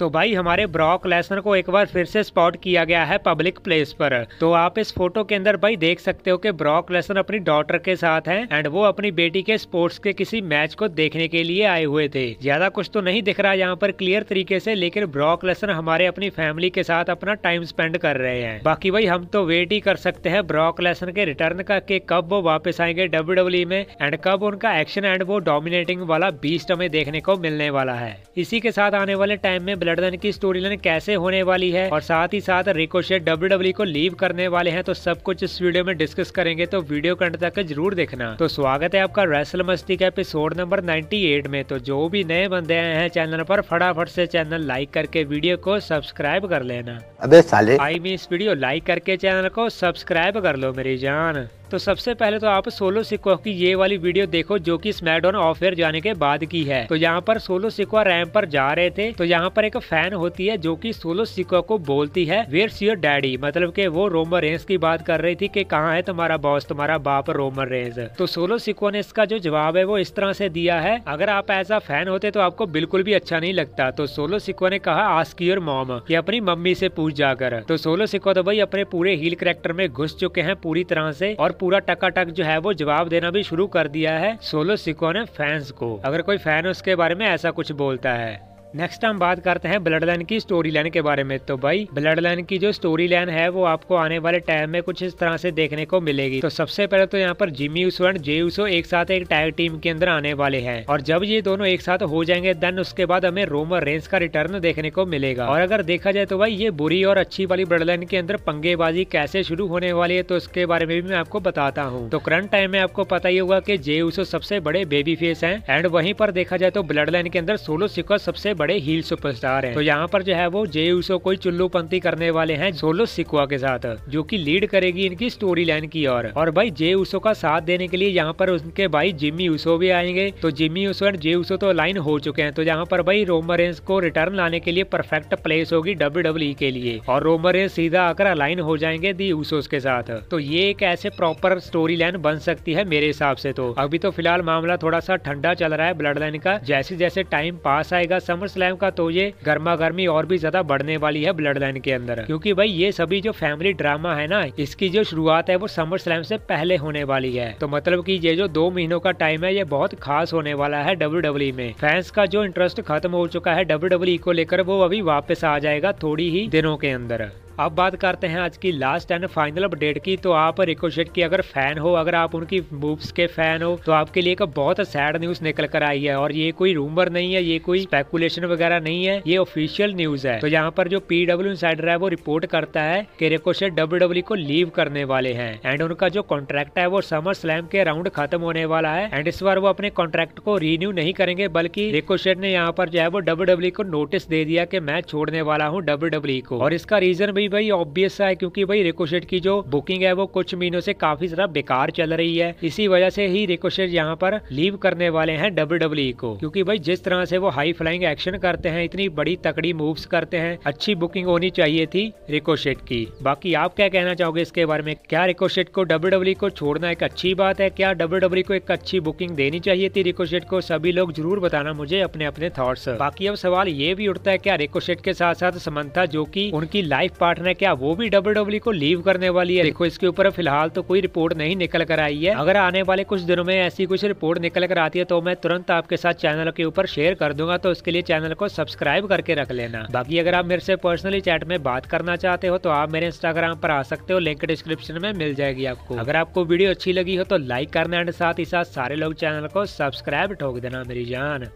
तो भाई हमारे ब्रॉक लेसनर को एक बार फिर से स्पॉट किया गया है पब्लिक प्लेस पर तो आप इस फोटो के अंदर भाई देख सकते हो कि ब्रॉक लेसनर अपनी डॉटर के साथ हैं एंड वो अपनी बेटी के स्पोर्ट्स के किसी मैच को देखने के लिए आए हुए थे ज्यादा कुछ तो नहीं दिख रहा यहाँ पर क्लियर तरीके से लेकिन ब्रॉक लेसनर हमारे अपनी फैमिली के साथ अपना टाइम स्पेंड कर रहे हैं बाकी भाई हम तो वेट ही कर सकते हैं ब्रॉक लेसनर के रिटर्न का के कब वो वापस आएंगे डब्ल्यू e में एंड कब उनका एक्शन एंड वो डोमिनेटिंग वाला बीस्ट हमें देखने को मिलने वाला है इसी के साथ आने वाले टाइम में ब्लड की स्टोरी लाइन कैसे होने वाली है और साथ ही साथ रिकोशे डब्ल्यू e को लीव करने वाले हैं तो सब कुछ इस वीडियो में डिस्कस करेंगे तो वीडियो कंट तक जरूर देखना तो स्वागत है आपका रेसल मस्ती का एपिसोड नंबर 98 में तो जो भी नए बंदे आए हैं चैनल पर फटाफट से चैनल लाइक करके वीडियो को सब्सक्राइब कर लेना अबे साले आई मीन इस वीडियो लाइक करके चैनल को सब्सक्राइब कर लो मेरी जान तो सबसे पहले तो आप सोलो सिक्वा की ये वाली वीडियो देखो जो कि ऑफ एयर जाने के बाद की है तो यहाँ पर सोलो सिक्वा रैम पर जा रहे थे तो यहाँ पर एक फैन होती है जो कि सोलो सिक्वा को बोलती है वेयर योर डैडी मतलब कि वो रोमर रेंस की बात कर रही थी कि कहाँ है तुम्हारा बॉस तुम्हारा बाप रोमर रेंस तो सोलो सिक्वा ने इसका जो जवाब है वो इस तरह से दिया है अगर आप ऐसा फैन होते तो आपको बिल्कुल भी अच्छा नहीं लगता तो सोलो सिक्वा ने कहा आस्क योर मॉम की अपनी मम्मी से पूछ जाकर तो सोलो सिक्वा तो भाई अपने पूरे हील करेक्टर में घुस चुके हैं पूरी तरह से और पूरा टका टक जो है वो जवाब देना भी शुरू कर दिया है सोलो सिको ने फैंस को अगर कोई फैन उसके बारे में ऐसा कुछ बोलता है नेक्स्ट हम बात करते हैं ब्लड लाइन की स्टोरी लाइन के बारे में तो भाई ब्लड लाइन की जो स्टोरी लाइन है वो आपको आने वाले टाइम में कुछ इस तरह से देखने को मिलेगी तो सबसे पहले तो यहाँ पर जिमी उसो एंड जे उसो एक साथ एक टैग टीम के अंदर आने वाले हैं और जब ये दोनों एक साथ हो जाएंगे देन उसके बाद हमें रोमर रेंस का रिटर्न देखने को मिलेगा और अगर देखा जाए तो भाई ये बुरी और अच्छी वाली ब्लड लाइन के अंदर पंगेबाजी कैसे शुरू होने वाली है तो इसके बारे में भी मैं आपको बताता हूँ तो करंट टाइम में आपको पता ही होगा की जे उसो सबसे बड़े बेबी फेस है एंड वहीं पर देखा जाए तो ब्लड लाइन के अंदर सोलो सिक्वर सबसे बड़े बड़े हील सुपरस्टार हैं तो यहाँ पर जो है वो जे उसो कोई पंती करने वाले हैं सोलो सिकुआ के साथ जो कि लीड करेगी इनकी स्टोरी लाइन की ओर और।, और भाई जे उसो का साथ देने के लिए यहाँ पर उनके भाई जिम्मी उसो भी आएंगे तो जिम्मी उसो एंड जे उसो तो लाइन हो चुके हैं तो यहाँ पर भाई रोमरेंस को रिटर्न लाने के लिए परफेक्ट प्लेस होगी डब्ल्यू e के लिए और रोमरेंस सीधा आकर अलाइन हो जाएंगे दी उसो के साथ तो ये एक ऐसे प्रॉपर स्टोरी लाइन बन सकती है मेरे हिसाब से तो अभी तो फिलहाल मामला थोड़ा सा ठंडा चल रहा है ब्लड लाइन का जैसे जैसे टाइम पास आएगा समर स्लैम का तो ये गर्मा गर्मी और भी ज्यादा बढ़ने वाली है ब्लड लाइन के अंदर क्योंकि भाई ये सभी जो फैमिली ड्रामा है ना इसकी जो शुरुआत है वो समर स्लैम से पहले होने वाली है तो मतलब की ये जो दो महीनों का टाइम है ये बहुत खास होने वाला है डब्ल्यू में फैंस का जो इंटरेस्ट खत्म हो चुका है डब्ल्यू को लेकर वो अभी वापस आ जाएगा थोड़ी ही दिनों के अंदर अब बात करते हैं आज की लास्ट एंड फाइनल अपडेट की तो आप रिकोशेट की अगर फैन हो अगर आप उनकी मूव्स के फैन हो तो आपके लिए एक बहुत सैड न्यूज निकल कर आई है और ये कोई रूमर नहीं है ये कोई स्पेकुलेशन वगैरह नहीं है ये ऑफिशियल न्यूज है तो यहाँ पर जो पी डब्ल्यू इंसाइडर है वो रिपोर्ट करता है की रिकोशेट डब्ल्यू डब्ल्यू को लीव करने वाले है एंड उनका जो कॉन्ट्रैक्ट है वो समर स्लैम के राउंड खत्म होने वाला है एंड इस बार वो अपने कॉन्ट्रैक्ट को रिन्यू नहीं करेंगे बल्कि रिकोशेट ने यहाँ पर जो है वो डब्ल्यू e को नोटिस दे दिया की मैं छोड़ने वाला हूँ डब्ल्यू e को और इसका रीजन भी भी भाई ऑब्वियस है क्योंकि भाई रिकोशेट की जो बुकिंग है वो कुछ महीनों से काफी ज्यादा बेकार चल रही है इसी वजह से ही रिकोशेट यहाँ पर लीव करने वाले हैं डब्ल्यू e को क्योंकि भाई जिस तरह से वो हाई फ्लाइंग एक्शन करते हैं इतनी बड़ी तकड़ी मूव्स करते हैं अच्छी बुकिंग होनी चाहिए थी रिकोशेट की बाकी आप क्या कहना चाहोगे इसके बारे में क्या रिकोशेट को डब्ल्यू e को छोड़ना एक अच्छी बात है क्या डब्ल्यू e को एक अच्छी बुकिंग देनी चाहिए थी रिकोशेट को सभी लोग जरूर बताना मुझे अपने अपने थॉट्स बाकी अब सवाल ये भी उठता है क्या रिकोशेट के साथ साथ समंथा जो की उनकी लाइफ पार्ट पार्टनर क्या वो भी डब्ल्यू e को लीव करने वाली है देखो इसके ऊपर फिलहाल तो कोई रिपोर्ट नहीं निकल कर आई है अगर आने वाले कुछ दिनों में ऐसी कुछ रिपोर्ट निकल कर आती है तो मैं तुरंत आपके साथ चैनल के ऊपर शेयर कर दूंगा तो उसके लिए चैनल को सब्सक्राइब करके रख लेना बाकी अगर आप मेरे से पर्सनली चैट में बात करना चाहते हो तो आप मेरे इंस्टाग्राम पर आ सकते हो लिंक डिस्क्रिप्शन में मिल जाएगी आपको अगर आपको वीडियो अच्छी लगी हो तो लाइक करना एंड साथ ही साथ सारे लोग चैनल को सब्सक्राइब ठोक देना मेरी जान